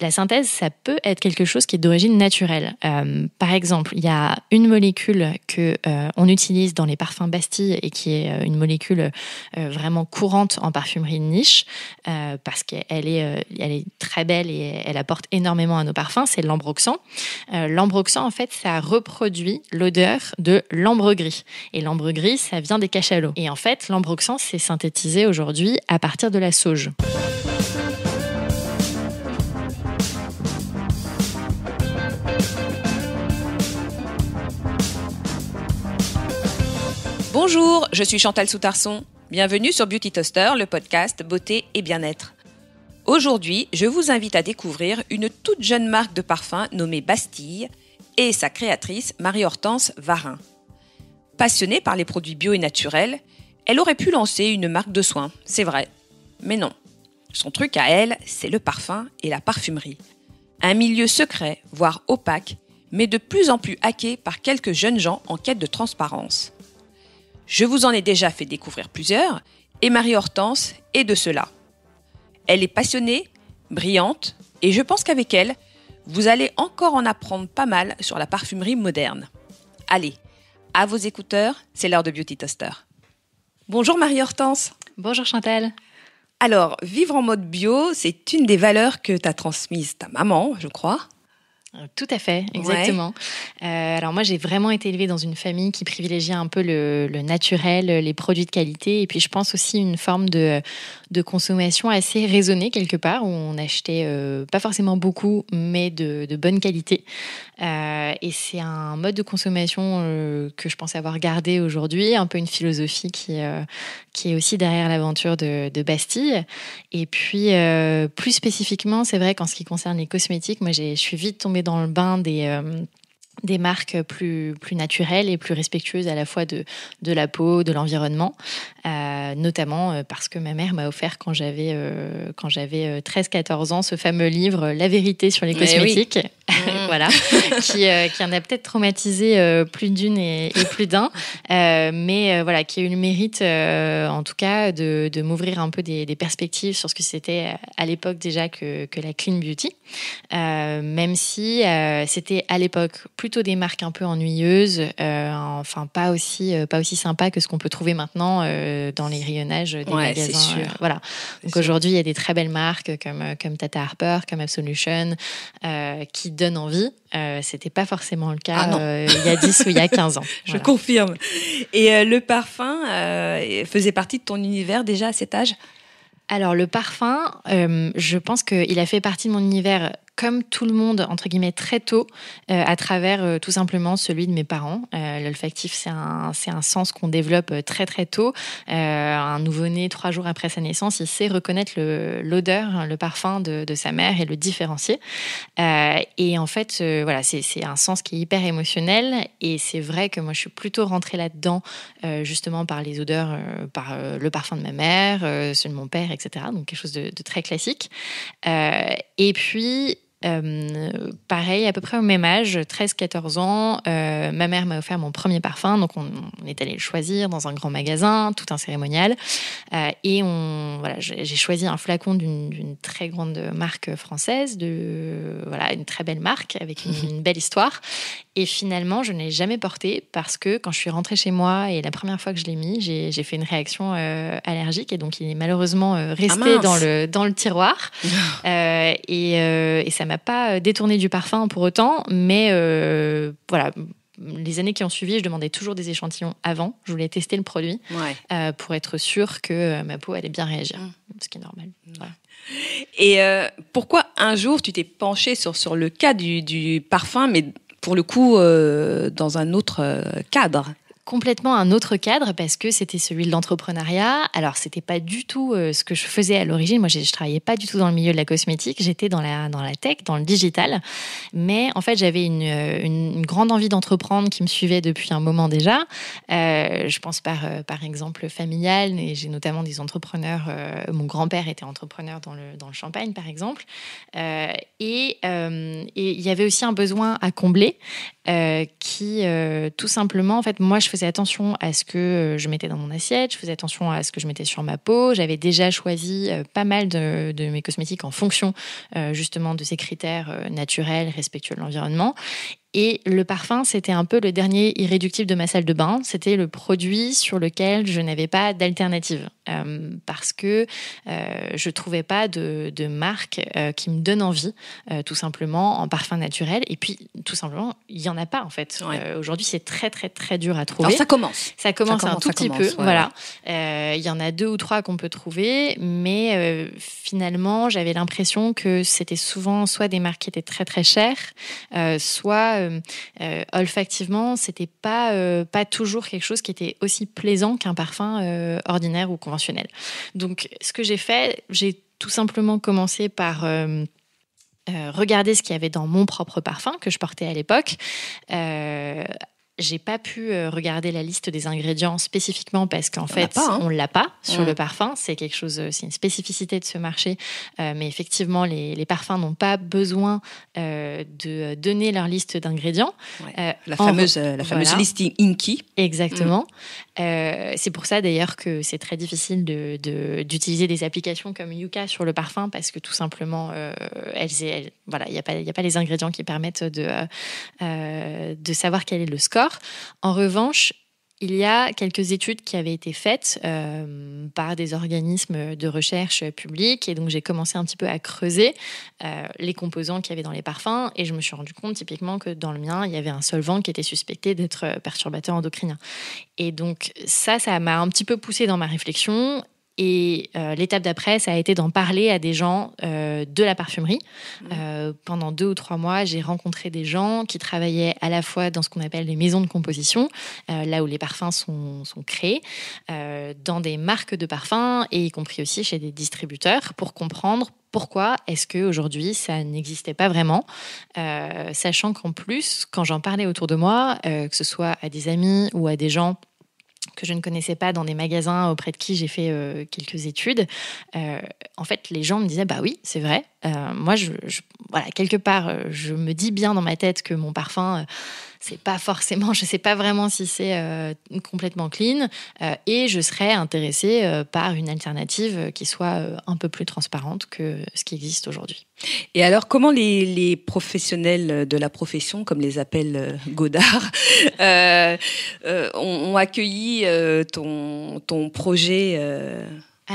la synthèse, ça peut être quelque chose qui est d'origine naturelle. Euh, par exemple, il y a une molécule que euh, on utilise dans les parfums Bastille et qui est euh, une molécule vraiment courante en parfumerie de niche parce qu'elle est, est très belle et elle apporte énormément à nos parfums. C'est l'ambroxan. l'ambroxan, en fait, ça reproduit l'odeur de l'ambre gris. Et l'ambre gris, ça vient des cachalots. Et en fait, l'ambroxan, c'est synthétisé aujourd'hui à partir de la sauge. Bonjour, je suis Chantal Soutarson. Bienvenue sur Beauty Toaster, le podcast beauté et bien-être. Aujourd'hui, je vous invite à découvrir une toute jeune marque de parfum nommée Bastille et sa créatrice Marie-Hortense Varin. Passionnée par les produits bio et naturels, elle aurait pu lancer une marque de soins, c'est vrai. Mais non. Son truc à elle, c'est le parfum et la parfumerie. Un milieu secret, voire opaque, mais de plus en plus hacké par quelques jeunes gens en quête de transparence. Je vous en ai déjà fait découvrir plusieurs, et Marie-Hortense est de cela. Elle est passionnée, brillante, et je pense qu'avec elle, vous allez encore en apprendre pas mal sur la parfumerie moderne. Allez, à vos écouteurs, c'est l'heure de Beauty Toaster. Bonjour Marie-Hortense. Bonjour Chantal. Alors, vivre en mode bio, c'est une des valeurs que t'a transmises ta maman, je crois. Euh, tout à fait, exactement. Euh, alors moi, j'ai vraiment été élevée dans une famille qui privilégiait un peu le, naturel, les produits de qualité, et puis je pense aussi une forme de, consommation assez raisonnée quelque part, où on achetait euh, pas forcément beaucoup, mais de, bonne qualité. et c'est un mode de consommation que je pense avoir gardé aujourd'hui, un peu une philosophie qui, qui est aussi derrière l'aventure de, de, Bastille. Et puis, plus spécifiquement, c'est vrai qu'en ce qui concerne les cosmétiques, moi, je suis vite tombée dans le bain des euh, des marques plus, plus naturelles et plus respectueuses à la fois de, de la peau, de l'environnement. Euh, notamment euh, parce que ma mère m'a offert quand j'avais euh, quand j'avais 13-14 ans ce fameux livre La vérité sur les eh cosmétiques, mm. voilà, qui, qui, en a peut-être traumatisé plus d'une et, plus d'un, mais voilà, qui a eu le mérite, en tout cas, de, m'ouvrir un peu des, perspectives sur ce que c'était à l'époque déjà que, la clean beauty, même si c'était à l'époque plutôt des marques un peu ennuyeuses, enfin pas aussi pas aussi sympa que ce qu'on peut trouver maintenant. Euh, dans les rayonnages des magasins. Euh, voilà. Donc aujourd'hui, il y a des très belles marques comme, euh, comme Tata Harper, comme Absolution, qui donnent envie. Euh, C'était pas forcément le cas ah il y a 10 ou il y a 15 ans. Je confirme. Et le parfum faisait partie de ton univers déjà à cet âge alors le parfum, je pense qu'il a fait partie de mon univers comme tout le monde, entre guillemets, très tôt, euh, à travers euh, tout simplement celui de mes parents. Euh, l'olfactif, c'est un, un, sens qu'on développe très très tôt. un nouveau-né, trois jours après sa naissance, il sait reconnaître l'odeur, le, parfum de, de, sa mère et le différencier. et en fait, voilà, c'est un sens qui est hyper émotionnel. Et c'est vrai que moi, je suis plutôt rentrée là-dedans, justement par les odeurs, par le parfum de ma mère, celui de mon père, etc. Donc quelque chose de, de très classique. et puis, euh, pareil, à peu près au même âge, 13-14 ans, euh, ma mère m'a offert mon premier parfum. Donc, on, est allé le choisir dans un grand magasin, tout un cérémonial. Euh, et on, voilà, j'ai choisi un flacon d'une très grande marque française, de, voilà, une très belle marque avec une, belle histoire. Et finalement, je ne l'ai jamais porté parce que quand je suis rentrée chez moi et la première fois que je l'ai mis, j'ai fait une réaction allergique. Et donc, il est malheureusement resté ah dans, le, dans le tiroir. et, et ça m'a pas euh, détourné du parfum pour autant, mais euh, voilà. Les années qui ont suivi, je demandais toujours des échantillons avant. Je voulais tester le produit euh, pour être sûr que ma peau allait bien réagir, mmh. ce qui est normal. Mmh. Et pourquoi un jour tu t'es penché sur, sur le cas du, parfum, mais pour le coup dans un autre cadre complètement un autre cadre parce que c'était celui de l'entrepreneuriat. Alors, c'était pas du tout euh, ce que je faisais à l'origine. Moi, je, je travaillais pas du tout dans le milieu de la cosmétique. J'étais dans la, dans la tech, dans le digital. Mais en fait, j'avais une, euh, une, grande envie d'entreprendre qui me suivait depuis un moment déjà. Euh, je pense par, par exemple familial, et j'ai notamment des entrepreneurs. mon grand-père était entrepreneur dans le, dans le Champagne, par exemple. et il y avait aussi un besoin à combler qui, tout simplement, en fait, moi, je faisais faisais attention à ce que euh, je mettais dans mon assiette, je faisais attention à ce que je mettais sur ma peau. J'avais déjà choisi euh, pas mal de, mes cosmétiques en fonction euh, justement de ces critères naturels, respectueux de l'environnement. Et le parfum, c'était un peu le dernier irréductible de ma salle de bain. C'était le produit sur lequel je n'avais pas d'alternative euh, parce que je euh, je trouvais pas de, marque euh, qui me donne envie, tout simplement en parfum naturel. Et puis, tout simplement, il y en a pas en fait. Aujourd'hui, c'est très très très dur à trouver. ça commence. Ça commence, un tout petit peu. voilà. Il y en a deux ou trois qu'on peut trouver, mais finalement, j'avais l'impression que c'était souvent soit des marques qui étaient très très chères, soit euh, euh, olfactivement, c'était pas, euh, pas toujours quelque chose qui était aussi plaisant qu'un parfum ordinaire ou conventionnel. Donc, ce que j'ai fait, j'ai tout simplement commencé par regarder ce qu'il y avait dans mon propre parfum que je portais à l'époque, j'ai pas pu euh, regarder la liste des ingrédients spécifiquement parce qu'en fait, on hein. ne on l'a pas sur le mm. parfum. C'est quelque chose, euh, c'est une spécificité de ce marché. Euh, mais effectivement, les, parfums n'ont pas besoin de donner leur liste d'ingrédients. la fameuse, la fameuse Inky. Exactement. Mm. c'est pour ça d'ailleurs que c'est très difficile d'utiliser des applications comme Yuka sur le parfum parce que tout simplement, elles, voilà, il n'y a, pas, a pas les ingrédients qui permettent de, de savoir quel est le score. En revanche, il y a quelques études qui avaient été faites euh, par des organismes de recherche publics, et donc j'ai commencé un petit peu à creuser euh, les composants qu'il y avait dans les parfums et je me suis rendu compte typiquement que dans le mien il y avait un solvant qui était suspecté d'être perturbateur endocrinien et donc ça ça m'a un petit peu poussé dans ma réflexion et euh, l'étape d'après, ça a été d'en parler à des gens euh, de la parfumerie. Mmh. Euh, pendant deux ou trois mois, j'ai rencontré des gens qui travaillaient à la fois dans ce qu'on appelle les maisons de composition, là où les parfums sont, sont créés, dans des marques de parfums et y compris aussi chez des distributeurs pour comprendre pourquoi est-ce que aujourd'hui ça n'existait pas vraiment, sachant qu'en plus, quand j'en parlais autour de moi, que ce soit à des amis ou à des gens que je ne connaissais pas dans des magasins auprès de qui j'ai fait euh, quelques études, euh, en fait, les gens me disaient, bah oui, c'est vrai, euh, moi, je, voilà, quelque part, euh, je me dis bien dans ma tête que mon parfum, euh, c'est pas forcément, je sais pas vraiment si c'est complètement clean, et je serais intéressée par une alternative qui soit un peu plus transparente que ce qui existe aujourd'hui. Et alors, comment les, professionnels de la profession, comme les appelle Godard, ont, ont, accueilli ton, ton projet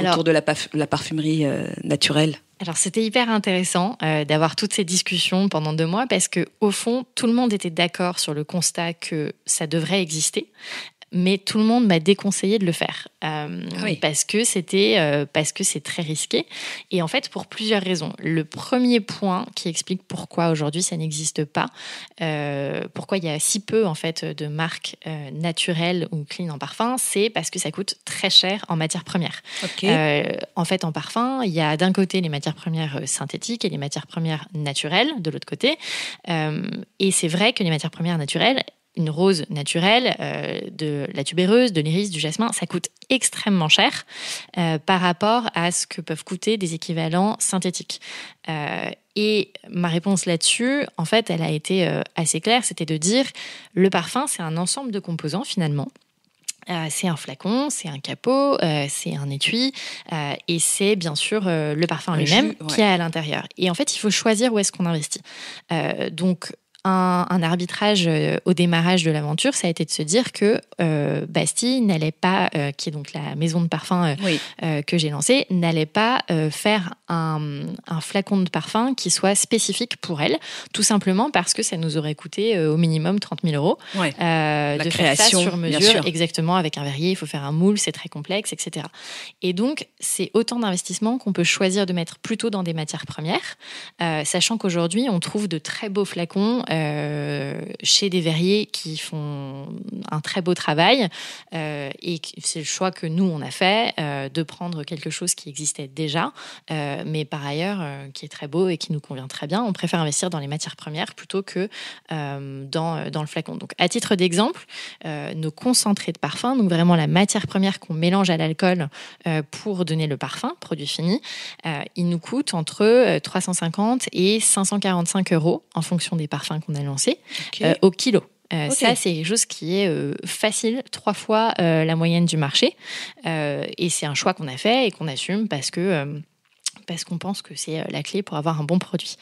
autour de la, parfumerie euh, naturelle alors c'était hyper intéressant euh, d'avoir toutes ces discussions pendant deux mois parce que au fond tout le monde était d'accord sur le constat que ça devrait exister, mais tout le monde m'a déconseillé de le faire euh, ah parce que c'était euh, parce que c'est très risqué et en fait pour plusieurs raisons. Le premier point qui explique pourquoi aujourd'hui ça n'existe pas, euh, pourquoi il y a si peu en fait de marques naturelles ou clean en parfum, c'est parce que ça coûte très cher en matières premières. en fait en parfum, il y a d'un côté les matières premières synthétiques et les matières premières naturelles de l'autre côté et c'est vrai que les matières premières naturelles une rose naturelle, euh, de la tubéreuse, de l'iris, du jasmin, ça coûte extrêmement cher euh, par rapport à ce que peuvent coûter des équivalents synthétiques. Euh, et ma réponse là-dessus, en fait, elle a été assez claire, c'était de dire, le parfum, c'est un ensemble de composants finalement. c'est un flacon, c'est un capot, c'est un étui, et c'est bien sûr le parfum lui-même qui est à l'intérieur. Et en fait, il faut choisir où est-ce qu'on investit. donc, un, arbitrage euh, au démarrage de l'aventure, ça a été de se dire que euh, Bastille n'allait pas, euh, qui est donc la maison de parfum que j'ai lancée, n'allait pas faire un, flacon de parfum qui soit spécifique pour elle, tout simplement parce que ça nous aurait coûté au minimum 30 000 euros de faire ça sur mesure, exactement avec un verrier, il faut faire un moule, c'est très complexe, etc. Et donc c'est autant d'investissements qu'on peut choisir de mettre plutôt dans des matières premières, sachant qu'aujourd'hui on trouve de très beaux flacons euh, chez des verriers qui font un très beau travail. Euh, et c'est le choix que nous, on a fait euh, de prendre quelque chose qui existait déjà, mais par ailleurs qui est très beau et qui nous convient très bien. On préfère investir dans les matières premières plutôt que dans, dans, le flacon. Donc, à titre d'exemple, nos concentrés de parfum, donc vraiment la matière première qu'on mélange à l'alcool pour donner le parfum, produit fini, il nous coûte entre 350 et 545 euros en fonction des parfums qu'on a lancé, euh, au kilo. Euh, ça, c'est quelque chose qui est euh, facile, trois fois la moyenne du marché. et c'est un choix qu'on a fait et qu'on assume parce que parce qu'on pense que c'est la clé pour avoir un bon produit.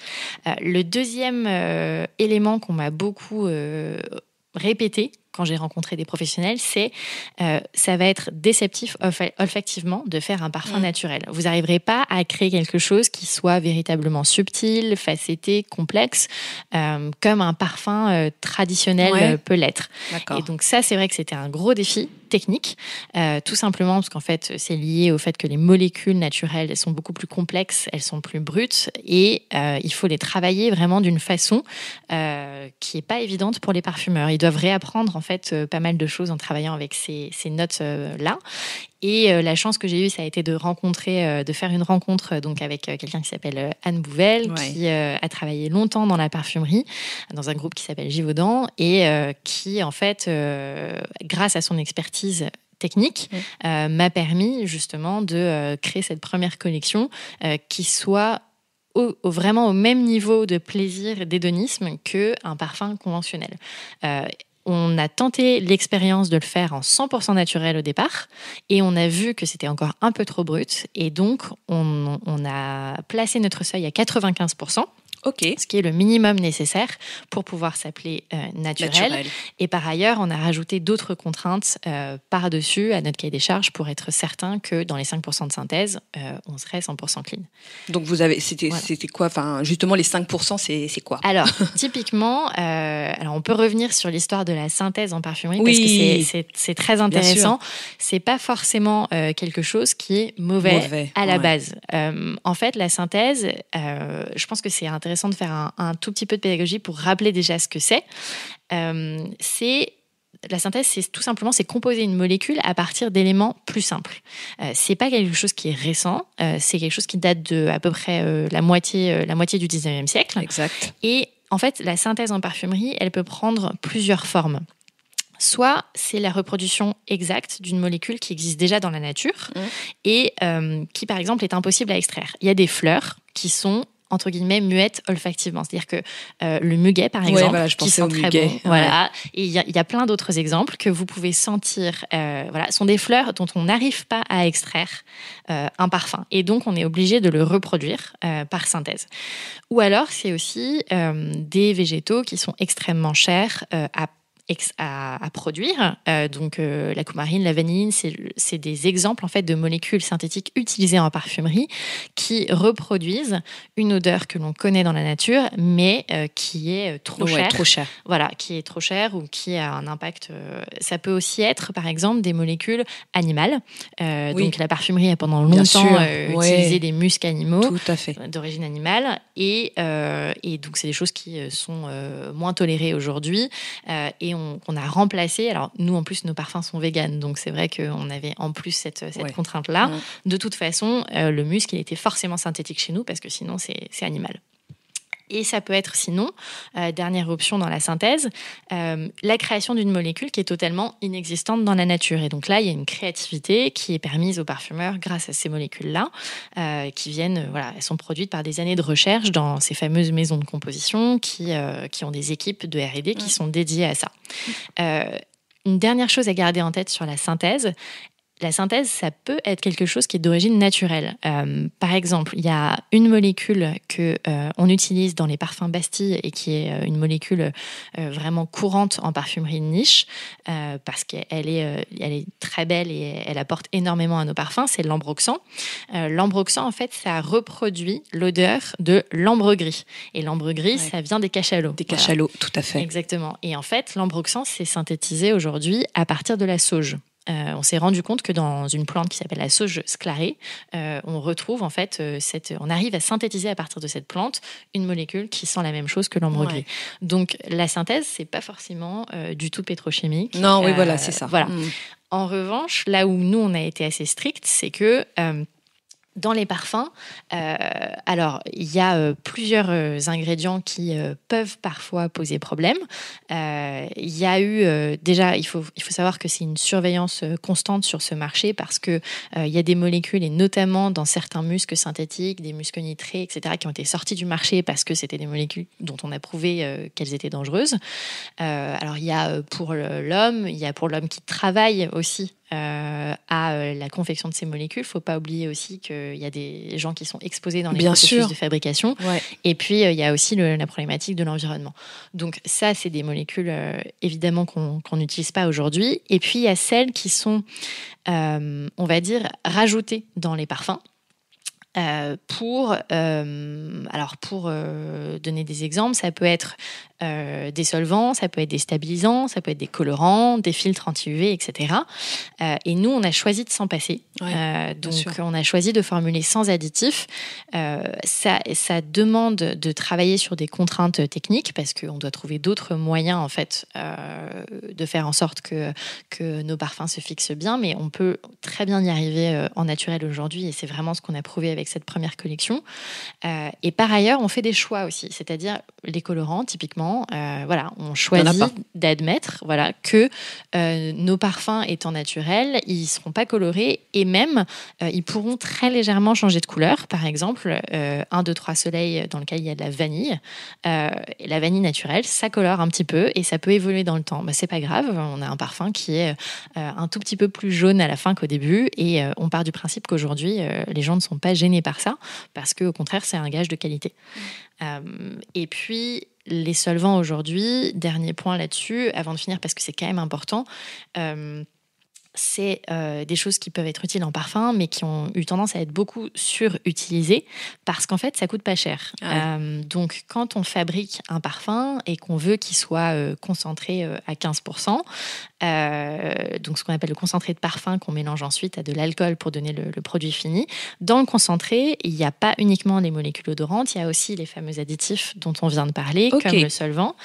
le deuxième élément qu'on m'a beaucoup répété, quand j'ai rencontré des professionnels, c'est euh, ça va être déceptif olfactivement de faire un parfum mm. naturel. Vous n'arriverez pas à créer quelque chose qui soit véritablement subtil, facetté, complexe, euh, comme un parfum euh, traditionnel euh, peut l'être. Et donc ça, c'est vrai que c'était un gros défi technique, euh, tout simplement parce qu'en fait, c'est lié au fait que les molécules naturelles, sont beaucoup plus complexes, elles sont plus brutes, et euh, il faut les travailler vraiment d'une façon euh, qui n'est pas évidente pour les parfumeurs. Ils doivent réapprendre en fait pas mal de choses en travaillant avec ces, ces notes-là, et euh, la chance que j'ai eue, ça a été de rencontrer, euh, de faire une rencontre donc avec euh, quelqu'un qui s'appelle Anne Bouvel, qui a travaillé longtemps dans la parfumerie, dans un groupe qui s'appelle Givaudan, et qui, en fait, grâce à son expertise technique m'a permis justement de créer cette première collection qui soit vraiment au même niveau de plaisir et d'hédonisme qu'un parfum conventionnel. On a tenté l'expérience de le faire en 100% naturel au départ et on a vu que c'était encore un peu trop brut et donc on, a placé notre seuil à 95% Ok. ce qui est le minimum nécessaire pour pouvoir s'appeler euh, naturel. Et par ailleurs, on a rajouté d'autres contraintes euh, par-dessus à notre cahier des charges pour être certain que dans les 5% de synthèse, euh, on serait 100% clean. Donc vous avez, c'était, c'était quoi Enfin, justement, les 5%, c'est, quoi Alors, typiquement, alors on peut revenir sur l'histoire de la synthèse en parfumerie parce que c'est, très intéressant. C'est pas forcément quelque chose qui est mauvais, à la base. en fait, la synthèse, je pense que c'est intéressant intéressant de faire un, tout petit peu de pédagogie pour rappeler déjà ce que c'est. Euh, c'est la synthèse, c'est tout simplement c'est composer une molécule à partir d'éléments plus simples. Euh, c'est pas quelque chose qui est récent, euh, c'est quelque chose qui date de à peu près euh, la moitié la moitié du 19e siècle. Exact. Et en fait, la synthèse en parfumerie, elle peut prendre plusieurs formes. Soit c'est la reproduction exacte d'une molécule qui existe déjà dans la nature mmh. et qui, par exemple, est impossible à extraire. Il y a des fleurs qui sont entre guillemets muette olfactivement. C'est-à-dire que euh, le muguet, par exemple, je qui sent très bon. Voilà. Et il y, a plein d'autres exemples que vous pouvez sentir. Euh, Ce voilà, sont des fleurs dont on n'arrive pas à extraire euh, un parfum, et donc on est obligé de le reproduire par synthèse. Ou alors c'est aussi des végétaux qui sont extrêmement chers à à, produire. Euh, donc euh, la coumarine, la vanilline, c'est des exemples en fait de molécules synthétiques utilisées en parfumerie qui reproduisent une odeur que l'on connaît dans la nature, mais euh, qui est trop chère. Trop cher. Voilà, qui est trop chère ou qui a un impact. ça peut aussi être par exemple des molécules animales. Donc la parfumerie a pendant longtemps utilisé des muscs animaux d'origine animale et, et donc c'est des choses qui sont moins tolérées aujourd'hui et on qu'on a remplacé. Alors, nous, en plus, nos parfums sont véganes, donc c'est vrai qu'on avait en plus cette, contrainte-là. De toute façon, euh, le muscle, il était forcément synthétique chez nous parce que sinon, c'est animal et ça peut être sinon, euh, dernière option dans la synthèse, euh, la création d'une molécule qui est totalement inexistante dans la nature. Et donc là, il y a une créativité qui est permise aux parfumeurs grâce à ces molécules-là, euh, qui viennent, voilà, elles sont produites par des années de recherche dans ces fameuses maisons de composition qui, qui ont des équipes de RD qui sont dédiées à ça. Une dernière chose à garder en tête sur la synthèse, la synthèse, ça peut être quelque chose qui est d'origine naturelle. Euh, par exemple, il y a une molécule que euh, on utilise dans les parfums Bastille et qui est euh, une molécule vraiment courante en parfumerie de niche parce qu'elle est, est très belle et elle apporte énormément à nos parfums. C'est l'ambroxan. l'ambroxan, en fait, ça reproduit l'odeur de l'ambre gris. Et l'ambre gris, ça vient des cachalots. Des cachalots, tout à fait. Exactement. Et en fait, l'ambroxan, c'est synthétisé aujourd'hui à partir de la sauge. Euh, on s'est rendu compte que dans une plante qui s'appelle la sauge sclarée, euh, on retrouve en fait euh, cette, on arrive à synthétiser à partir de cette plante une molécule qui sent la même chose que l'ambre gris. Donc la synthèse, c'est pas forcément du tout pétrochimique. Non, oui, voilà, c'est ça. Voilà. Mm. En revanche, là où nous on a été assez strict, c'est que dans les parfums, euh, alors il y a euh, plusieurs euh, ingrédients qui peuvent parfois poser problème. Il y a eu déjà, il faut, savoir que c'est une surveillance constante sur ce marché parce que il y a des molécules et notamment dans certains muscles synthétiques, des muscles nitrés, etc., qui ont été sortis du marché parce que c'était des molécules dont on a prouvé qu'elles étaient dangereuses. alors il y a pour l'homme, il y a pour l'homme qui travaille aussi euh, à euh, la confection de ces molécules. Il ne faut pas oublier aussi qu'il y a des gens qui sont exposés dans les processus de fabrication. Et puis, euh, il y a aussi la problématique de l'environnement. Donc, ça, c'est des molécules, évidemment, qu'on n'utilise pas aujourd'hui. Et puis, il y a celles qui sont, on va dire, rajoutées dans les parfums. pour, alors pour donner des exemples, ça peut être euh, des solvants, ça peut être des stabilisants, ça peut être des colorants, des filtres anti-UV, etc. Euh, et nous, on a choisi de s'en passer. Euh, donc, on a choisi de formuler sans additifs. Ça, ça, demande de travailler sur des contraintes techniques parce qu'on doit trouver d'autres moyens, en fait, de faire en sorte que, que nos parfums se fixent bien. Mais on peut très bien y arriver en naturel aujourd'hui et c'est vraiment ce qu'on a prouvé avec cette première collection. et par ailleurs, on fait des choix aussi, c'est-à-dire les colorants, typiquement euh, voilà, on choisit d'admettre voilà, que euh, nos parfums étant naturels, ils ne seront pas colorés et même euh, ils pourront très légèrement changer de couleur. Par exemple, un, deux, trois soleils dans lequel il y a de la vanille. la vanille naturelle, ça colore un petit peu et ça peut évoluer dans le temps. Bah, c'est pas grave, on a un parfum qui est un tout petit peu plus jaune à la fin qu'au début et on part du principe qu'aujourd'hui, les gens ne sont pas gênés par ça parce qu'au contraire, c'est un gage de qualité. Mmh. et puis, les solvants aujourd'hui, dernier point là-dessus, avant de finir parce que c'est quand même important, euh, c'est euh, des choses qui peuvent être utiles en parfum, mais qui ont eu tendance à être beaucoup surutilisées parce qu'en fait, ça coûte pas cher. Ah euh, donc, quand on fabrique un parfum et qu'on veut qu'il soit concentré à 15%, euh, donc ce qu'on appelle le concentré de parfum qu'on mélange ensuite à de l'alcool pour donner le, produit fini. Dans le concentré, il n'y a pas uniquement les molécules odorantes, il y a aussi les fameux additifs dont on vient de parler, comme le solvant.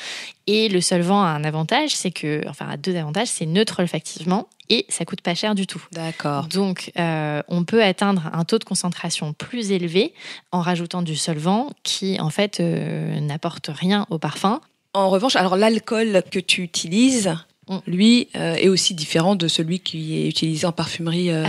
Et le solvant a un avantage, c'est que, enfin, a deux avantages, c'est neutre olfactivement et ça coûte pas cher du tout. D'accord. Donc, euh, on peut atteindre un taux de concentration plus élevé en rajoutant du solvant qui, en fait, euh, n'apporte rien au parfum. En revanche, alors l'alcool que tu utilises, Mm. lui, euh, est aussi différent de celui qui est utilisé en parfumerie euh,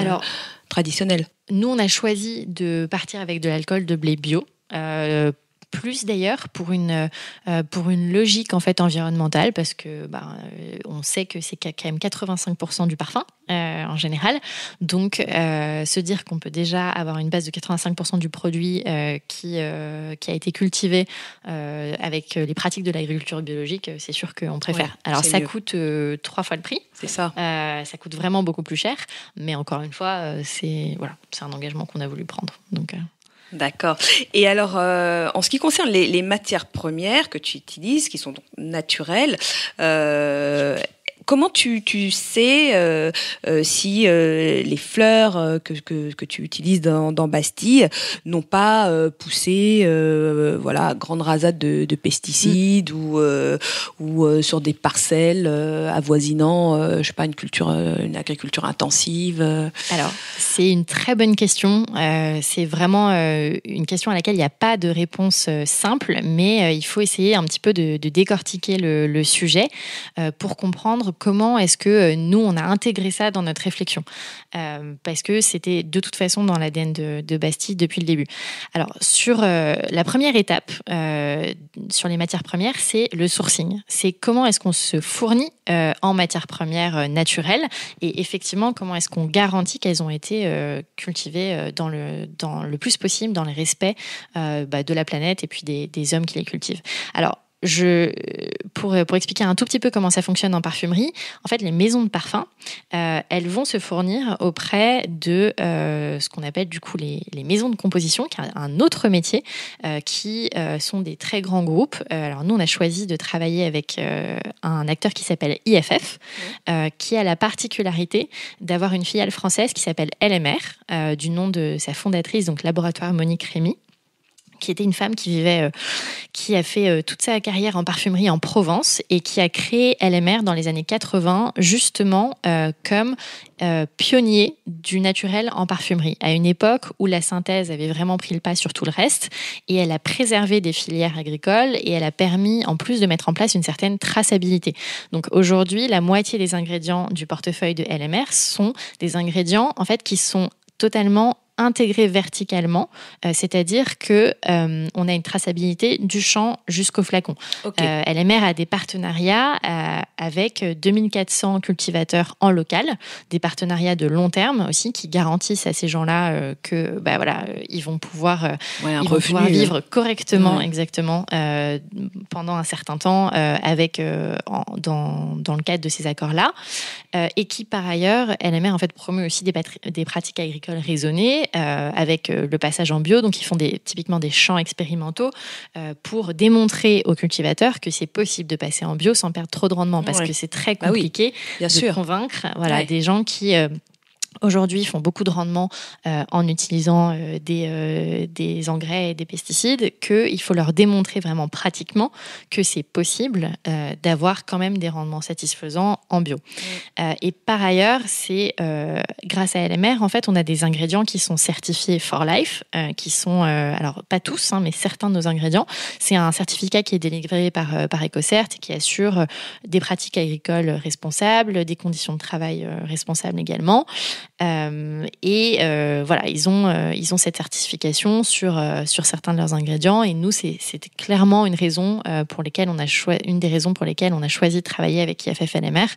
traditionnelle. Nous, on a choisi de partir avec de l'alcool de blé bio. Euh, plus d'ailleurs pour une euh, euh, pour une logique en fait environnementale parce que bah, euh, on sait que c'est quand même 85% du parfum en général donc se dire qu'on peut déjà avoir une base de 85% du produit qui qui a été cultivé avec les pratiques de l'agriculture biologique c'est sûr qu'on préfère alors ça coûte trois fois le prix c'est ça ça coûte vraiment beaucoup plus cher mais encore une fois c'est voilà c'est un engagement qu'on a voulu prendre donc D'accord. Et alors, euh, en ce qui concerne les, matières premières que tu utilises, qui sont donc naturelles, euh, comment tu, tu sais euh, euh, si euh, les fleurs que, que, tu utilises dans, Bastille n'ont pas poussé voilà, grande rasade de, pesticides ou, ou sur des parcelles avoisinant, je sais pas, une, culture, une agriculture intensive Alors, c'est une très bonne question. c'est vraiment une question à laquelle il n'y a pas de réponse simple, mais il faut essayer un petit peu de, décortiquer le, le sujet pour comprendre comment est-ce que euh, nous, on a intégré ça dans notre réflexion euh, Parce que c'était de toute façon dans l'ADN de, de, Bastille depuis le début. Alors, sur euh, la première étape, sur les matières premières, c'est le sourcing. C'est comment est-ce qu'on se fournit en matières premières naturelles et effectivement, comment est-ce qu'on garantit qu'elles ont été cultivées dans le, plus possible, dans le respect bah, de la planète et puis des, des hommes qui les cultivent. Alors, je, pour, expliquer un tout petit peu comment ça fonctionne en parfumerie, en fait, les maisons de parfum euh, elles vont se fournir auprès de euh, ce qu'on appelle du coup les, maisons de composition, qui est un autre métier, euh, qui sont des très grands groupes. alors nous, on a choisi de travailler avec un acteur qui s'appelle IFF, qui a la particularité d'avoir une filiale française qui s'appelle LMR, du nom de sa fondatrice, donc Laboratoire Monique Rémy qui était une femme qui vivait, euh, qui a fait euh, toute sa carrière en parfumerie en Provence et qui a créé LMR dans les années 80, justement euh, comme pionnier du naturel en parfumerie, à une époque où la synthèse avait vraiment pris le pas sur tout le reste, et elle a préservé des filières agricoles et elle a permis, en plus, de mettre en place une certaine traçabilité. Donc aujourd'hui, la moitié des ingrédients du portefeuille de LMR sont des ingrédients, en fait, qui sont totalement intégrée verticalement, euh, c'est-à-dire que euh, on a une traçabilité du champ jusqu'au flacon. Euh, LMR a des partenariats euh, avec 2400 cultivateurs en local, des partenariats de long terme aussi qui garantissent à ces gens-là que bah voilà, ils vont pouvoir, vivre correctement exactement pendant un certain temps avec dans, dans, le cadre de ces accords-là et qui par ailleurs LMR en fait promeut aussi des, des pratiques agricoles raisonnées euh, avec euh, le passage en bio. Donc, ils font typiquement des champs expérimentaux euh, pour démontrer aux cultivateurs que c'est possible de passer en bio sans perdre trop de rendement parce que c'est très bah compliqué de convaincre voilà, des gens qui Aujourd'hui, ils font beaucoup de rendement euh, en utilisant euh, des, euh, des, engrais et des pesticides, qu'il faut leur démontrer vraiment pratiquement que c'est possible d'avoir quand même des rendements satisfaisants en bio. et par ailleurs, c'est grâce à LMR, en fait, on a des ingrédients qui sont certifiés for life, qui sont, alors pas tous, hein, mais certains de nos ingrédients. C'est un certificat qui est délivré par, par EcoCert et qui assure des pratiques agricoles responsables, des conditions de travail responsables également. Euh, et euh, voilà, ils ont, euh, ils ont cette certification sur, sur certains de leurs ingrédients. Et nous, c'était clairement une, raison, pour lesquelles on a une des raisons pour lesquelles on a choisi de travailler avec IFFNMR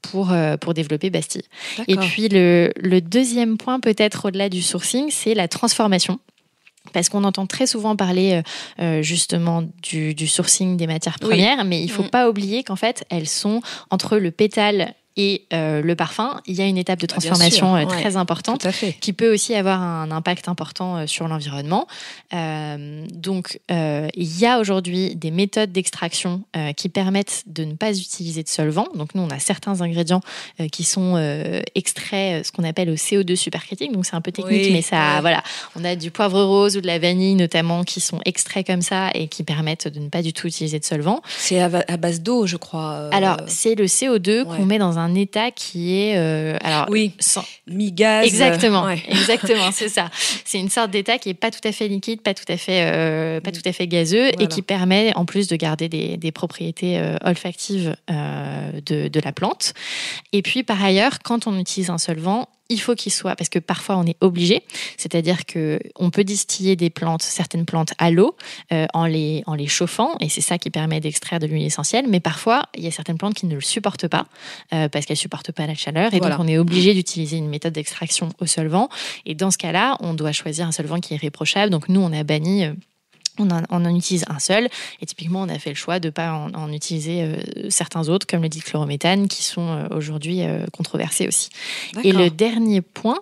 pour, pour développer Bastille. Et puis le, le deuxième point, peut-être au-delà du sourcing, c'est la transformation. Parce qu'on entend très souvent parler justement du, sourcing des matières premières, mais il ne faut mm. pas oublier qu'en fait, elles sont entre le pétale et euh, le parfum, il y a une étape de transformation euh, très importante qui peut aussi avoir un impact important euh, sur l'environnement. donc, il y a aujourd'hui des méthodes d'extraction qui permettent de ne pas utiliser de solvant. Donc, nous, on a certains ingrédients qui sont extraits, ce qu'on appelle au CO2 supercritique. Donc, c'est un peu technique, mais ça, voilà, on a du poivre rose ou de la vanille notamment qui sont extraits comme ça et qui permettent de ne pas du tout utiliser de solvant. C'est à, base d'eau, je crois. Alors, c'est le CO2 qu'on met dans un un état qui est euh, alors oui sans... mi-gaz exactement exactement c'est ça c'est une sorte d'état qui est pas tout à fait liquide pas tout à fait euh, pas tout à fait gazeux et qui permet en plus de garder des, propriétés euh, olfactives de, de la plante et puis par ailleurs quand on utilise un solvant il faut qu'il soit, parce que parfois on est obligé, c'est-à-dire que on peut distiller des plantes, certaines plantes à l'eau euh, en, les, en les chauffant, et c'est ça qui permet d'extraire de l'huile essentielle, mais parfois il y a certaines plantes qui ne le supportent pas, euh, parce qu'elles supportent pas la chaleur, et donc on est obligé d'utiliser une méthode d'extraction au solvant, et dans ce cas-là, on doit choisir un solvant qui est réprochable, donc nous on a banni... Euh, on en, utilise un seul. Et typiquement, on a fait le choix de ne pas en, utiliser euh, certains autres, comme le dichlorométhane, qui sont euh, aujourd'hui euh, controversés aussi. Et le dernier point,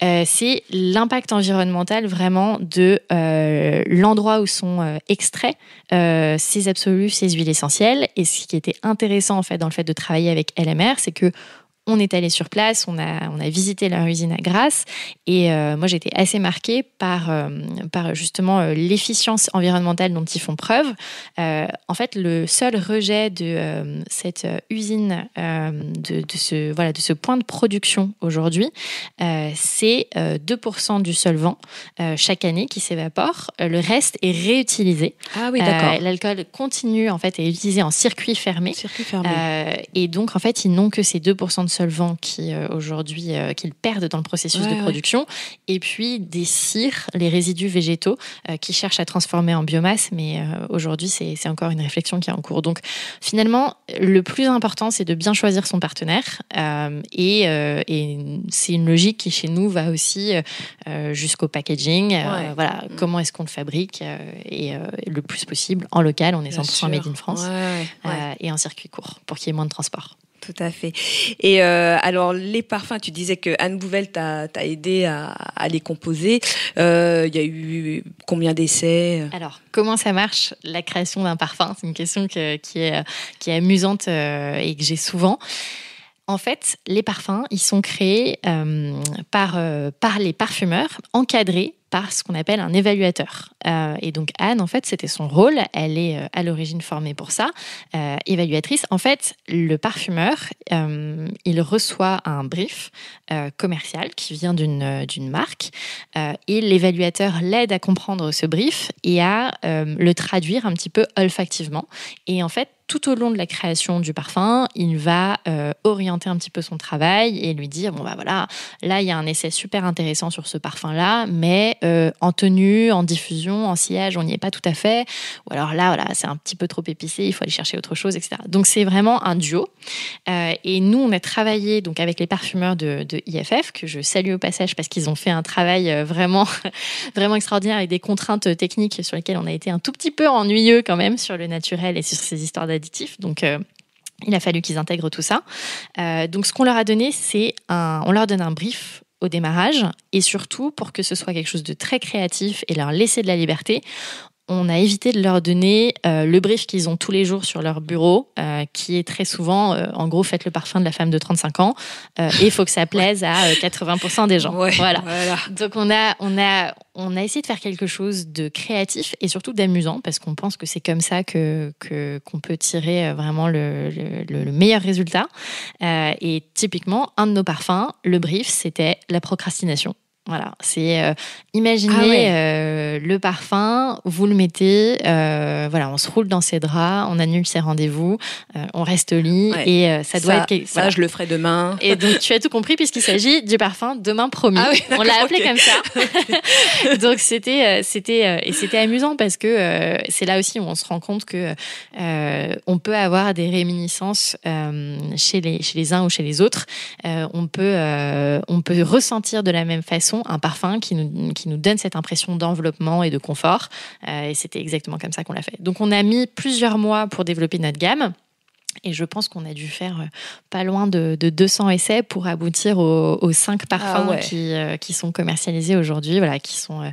c'est l'impact environnemental vraiment de l'endroit où sont extraits ces absolus, ces huiles essentielles. Et ce qui était intéressant en fait dans le fait de travailler avec LMR, c'est que on est allé sur place, on a, on a visité leur usine à Grasse et euh, moi j'étais assez marquée par, euh, par justement euh, l'efficience environnementale dont ils font preuve. en fait, le seul rejet de cette usine, de, de, ce, voilà, de ce point de production aujourd'hui, c'est 2% du solvant chaque année qui s'évapore. Le reste est réutilisé. Ah oui, d'accord. L'alcool continue en fait est utilisé en circuit fermé. et donc en fait, ils n'ont que ces 2% de solvants qui euh, aujourd'hui euh, qu'ils perdent dans le processus de production, et puis des cires, les résidus végétaux euh, qui cherchent à transformer en biomasse, mais aujourd'hui c'est encore une réflexion qui est en cours. Donc finalement, le plus important c'est de bien choisir son partenaire, et, c'est une logique qui chez nous va aussi jusqu'au packaging. voilà, mm. comment est-ce qu'on le fabrique et le plus possible en local, on est 100% made in France et en circuit court pour qu'il y ait moins de transport. Tout à fait. Et euh, alors les parfums, tu disais que Anne Bouvel t'a aidé à, les composer. Euh, il y a eu combien d'essais Alors comment ça marche la création d'un parfum C'est une question qui, est, amusante euh, et que j'ai souvent. En fait, les parfums, ils sont créés par les parfumeurs, encadrés par ce qu'on appelle un évaluateur. Euh, et donc Anne, en fait, c'était son rôle. Elle est euh, à l'origine formée pour ça, euh, évaluatrice. En fait, le parfumeur, il reçoit un brief commercial qui vient d'une d'une marque et l'évaluateur l'aide à comprendre ce brief et à le traduire un petit peu olfactivement. Et en fait, tout au long de la création du parfum, il va euh, orienter un petit peu son travail et lui dire bon bah voilà, là il y a un essai super intéressant sur ce parfum là, mais euh, en tenue, en diffusion, en sillage, on n'y est pas tout à fait. Ou alors là voilà, c'est un petit peu trop épicé, il faut aller chercher autre chose, etc. Donc c'est vraiment un duo. Euh, et nous on a travaillé donc avec les parfumeurs de, IFF que je salue au passage parce qu'ils ont fait un travail vraiment vraiment extraordinaire avec des contraintes techniques sur lesquelles on a été un tout petit peu ennuyeux quand même sur le naturel et sur ces histoires donc, euh, il a fallu qu'ils intègrent tout ça. Euh, donc, ce qu'on leur a donné, c'est un, on leur donne un brief au démarrage et surtout pour que ce soit quelque chose de très créatif et leur laisser de la liberté, on a évité de leur donner euh, le brief qu'ils ont tous les jours sur leur bureau, euh, qui est très souvent, euh, en gros, faites le parfum de la femme de 35 ans, et il faut que ça plaise à 80% des gens. voilà. Donc on a, on, a, essayé de faire quelque chose de créatif et surtout d'amusant, parce qu'on pense que c'est comme ça qu'on que, peut tirer vraiment le meilleur résultat. et typiquement, un de nos parfums, le brief, c'était la procrastination. Voilà, c'est euh, imaginez ah euh, le parfum, vous le mettez, euh, voilà, on se roule dans ses draps, on annule ses rendez-vous, on reste au lit et ça doit ça, être ça. Je le ferai demain. Et donc tu as tout compris puisqu'il s'agit du parfum demain promis. Ah on l'a appelé comme ça. donc c'était amusant parce que c'est là aussi où on se rend compte que on peut avoir des réminiscences chez les chez les uns ou chez les autres. on peut on peut ressentir de la même façon un parfum qui nous, qui nous donne cette impression d'enveloppement et de confort. Euh, et c'était exactement comme ça qu'on l'a fait. Donc on a mis plusieurs mois pour développer notre gamme. Et je pense qu'on a dû faire euh, pas loin de, 200 essais pour aboutir aux, aux cinq ah parfums qui, euh, qui, sont commercialisés aujourd'hui, voilà, qui sont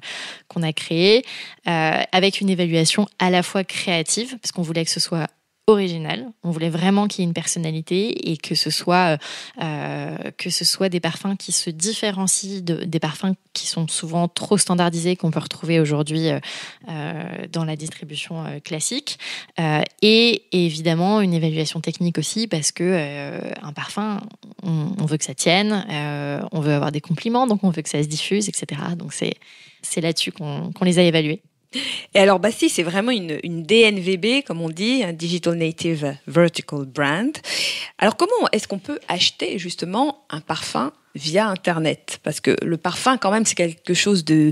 qu'on a créés, avec une évaluation à la fois créative, parce qu'on voulait que ce soit original. On voulait vraiment qu'il y ait une personnalité et que ce soit euh, euh, que ce soit des parfums qui se différencient des parfums qui sont souvent trop standardisés qu'on peut retrouver aujourd'hui euh, dans la distribution classique. et évidemment une évaluation technique aussi parce que un parfum, on, veut que ça tienne, on veut avoir des compliments, donc on veut que ça se diffuse, etc. Donc c'est c'est là-dessus qu'on les a évalués. Et alors bah, si, c'est vraiment une, une, DNVB, comme on dit, un Digital Native Vertical Brand. Alors comment est-ce qu'on peut acheter justement un parfum via Internet Parce que le parfum, quand même, c'est quelque chose de,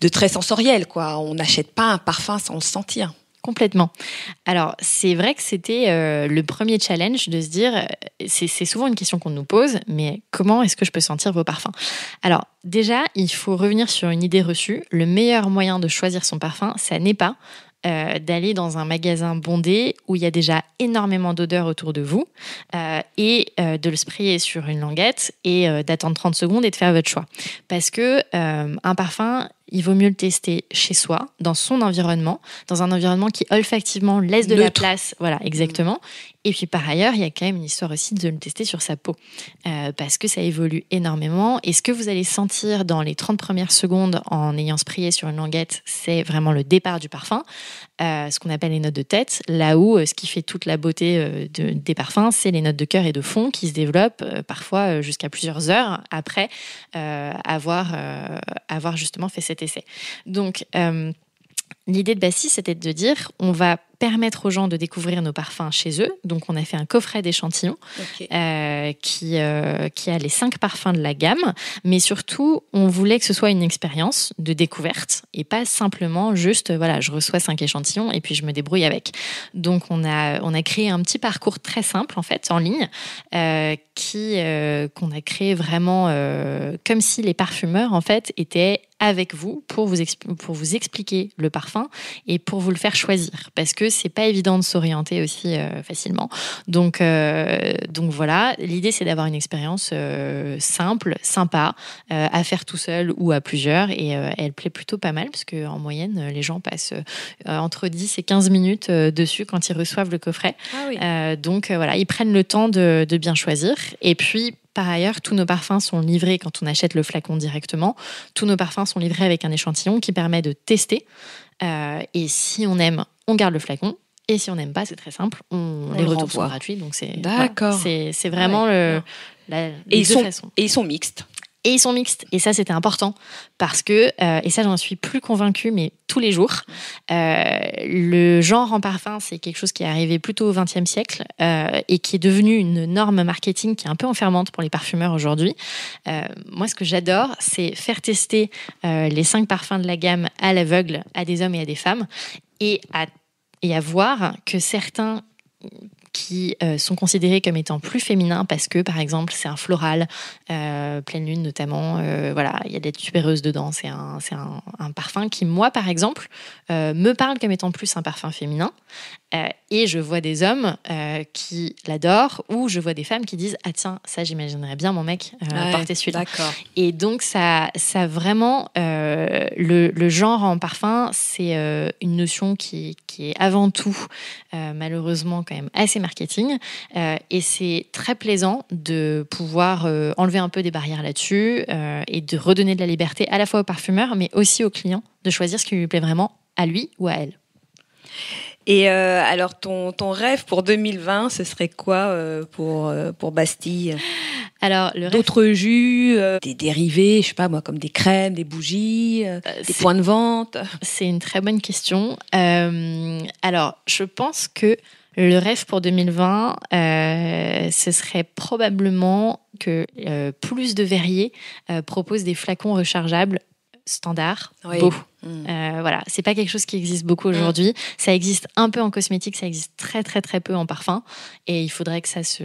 de très sensoriel, quoi. On n'achète pas un parfum sans le sentir. Complètement. Alors, c'est vrai que c'était euh, le premier challenge de se dire, euh, c'est souvent une question qu'on nous pose, mais comment est-ce que je peux sentir vos parfums Alors, déjà, il faut revenir sur une idée reçue. Le meilleur moyen de choisir son parfum, ça n'est pas euh, d'aller dans un magasin bondé où il y a déjà énormément d'odeurs autour de vous et de le sprayer sur une languette et d'attendre 30 secondes et de faire votre choix. Parce que un parfum, il vaut mieux le tester chez soi, dans son environnement, dans un environnement qui olfactivement laisse de la place. Voilà, mm. exactement. Et puis par ailleurs, il y a quand même une histoire aussi de le tester sur sa peau, euh, parce que ça évolue énormément. Et ce que vous allez sentir dans les 30 premières secondes en ayant sprayé sur une languette, c'est vraiment le départ du parfum ce qu'on appelle les notes de tête, là où euh, ce qui fait toute la beauté euh, des parfums, c'est les notes de cœur et de fond qui se développent euh, parfois jusqu'à plusieurs heures après avoir, avoir justement fait cet essai. Donc, L'idée de Bassi, c'était de dire on va permettre aux gens de découvrir nos parfums chez eux. Donc, on a fait un coffret d'échantillons euh, qui, euh, qui a les cinq parfums de la gamme. Mais surtout, on voulait que ce soit une expérience de découverte et pas simplement juste, euh, voilà, je reçois cinq échantillons et puis je me débrouille avec. Donc, on a, on a créé un petit parcours très simple, en fait, en ligne, qui, qu'on a créé vraiment comme si les parfumeurs, en fait, étaient avec vous pour vous, pour vous expliquer le parfum et pour vous le faire choisir. Parce que c'est pas évident de s'orienter aussi euh, facilement. Donc, euh, donc voilà, l'idée c'est d'avoir une expérience euh, simple, sympa, à faire tout seul ou à plusieurs. Et elle plaît plutôt pas mal parce qu'en moyenne, les gens passent entre 10 et 15 minutes dessus quand ils reçoivent le coffret. Ah donc voilà, ils prennent le temps de, bien choisir. Et puis, par ailleurs, tous nos parfums sont livrés quand on achète le flacon directement. Tous nos parfums sont livrés avec un échantillon qui permet de tester. et si on aime, on garde le flacon. Et si on n'aime pas, c'est très simple. On, les retours sont gratuits, donc c'est d'accord. c'est vraiment le. La, et ils sont et ils sont mixtes. Et ils sont mixtes. Et ça, c'était important parce que, euh, et ça, j'en suis plus convaincue, mais tous les jours, euh, le genre en parfum, c'est quelque chose qui est arrivé plutôt au XXe siècle euh, et qui est devenu une norme marketing qui est un peu enfermante pour les parfumeurs aujourd'hui. moi, ce que j'adore, c'est faire tester les cinq parfums de la gamme à l'aveugle à des hommes et à des femmes et à, et à voir que certains qui euh, sont considérés comme étant plus féminins parce que, par exemple, c'est un floral, euh, pleine lune notamment, euh, voilà, il y a des tubéreuses dedans, c'est un, un, parfum qui, moi, par exemple, me parle comme étant plus un parfum féminin. et je vois des hommes qui l'adorent ou je vois des femmes qui disent Ah tiens, ça, j'imaginerais bien mon mec porter celui-là. Et donc, ça, ça vraiment, le, le, genre en parfum, c'est une notion qui, qui est avant tout, malheureusement, quand même assez marketing. Euh, et c'est très plaisant de pouvoir euh, enlever un peu des barrières là-dessus euh, et de redonner de la liberté à la fois au parfumeur, mais aussi au client de choisir ce qui lui plaît vraiment à lui ou à elle. Et alors, ton, ton, rêve pour 2020, ce serait quoi pour, pour Bastille alors, le D'autres jus, des dérivés, je sais pas moi, comme des crèmes, des bougies, des points de vente. C'est une très bonne question. alors, je pense que le rêve pour 2020, euh, ce serait probablement que euh, plus de verriers euh, proposent des flacons rechargeables standards, Mm. Euh, voilà, c'est pas quelque chose qui existe beaucoup aujourd'hui. Ça existe un peu en cosmétique, ça existe très très très peu en parfum, et il faudrait que ça se,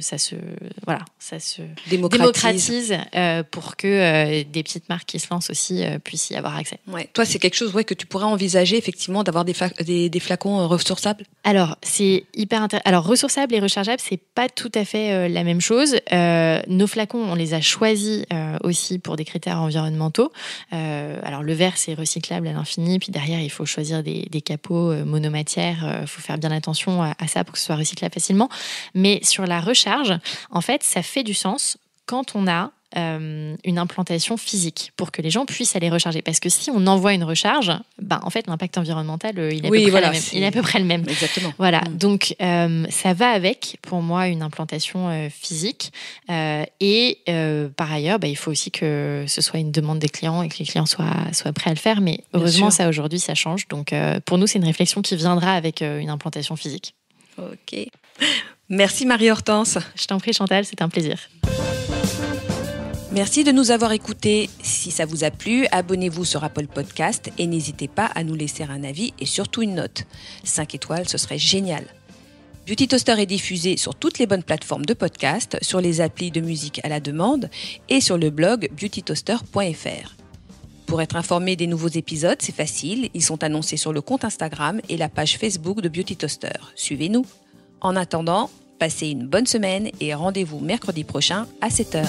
ça se, voilà, ça se démocratise, euh, pour que euh, des petites marques qui se lancent aussi puissent y avoir accès. Ouais. Toi, c'est quelque chose, ouais, que tu pourrais envisager effectivement d'avoir des, flacons ressourçables. Alors, c'est hyper Alors, ressourçables et rechargeables, c'est pas tout à fait la même chose. nos flacons, on les a choisis aussi pour des critères environnementaux. alors, le verre, c'est recyclable à l'infini. Puis derrière, il faut choisir des, capots euh, monomatières. Il euh, faut faire bien attention à ça pour que ce soit recyclable facilement. Mais sur la recharge, en fait, ça fait du sens quand on a euh, une implantation physique pour que les gens puissent aller recharger. Parce que si on envoie une recharge, bah, en fait, l'impact environnemental, euh, il, est à peu près le même. Exactement. Voilà. Mm. Donc, euh, ça va avec, pour moi, une implantation physique. et par ailleurs, bah, il faut aussi que ce soit une demande des clients et que les clients soient, soient prêts à le faire. Mais heureusement, ça, aujourd'hui, ça change. Donc, pour nous, c'est une réflexion qui viendra avec une implantation physique. OK. Merci Marie-Hortense. Je t'en prie Chantal, c'est un plaisir. Merci de nous avoir écoutés. Si ça vous a plu, abonnez-vous sur Apple Podcast et n'hésitez pas à nous laisser un avis et surtout une note. 5 étoiles, ce serait génial. Beauty Toaster est diffusé sur toutes les bonnes plateformes de podcast, sur les applis de musique à la demande et sur le blog beautytoaster.fr. Pour être informé des nouveaux épisodes, c'est facile, ils sont annoncés sur le compte Instagram et la page Facebook de Beauty Toaster. Suivez-nous. En attendant, passez une bonne semaine et rendez-vous mercredi prochain à 7h.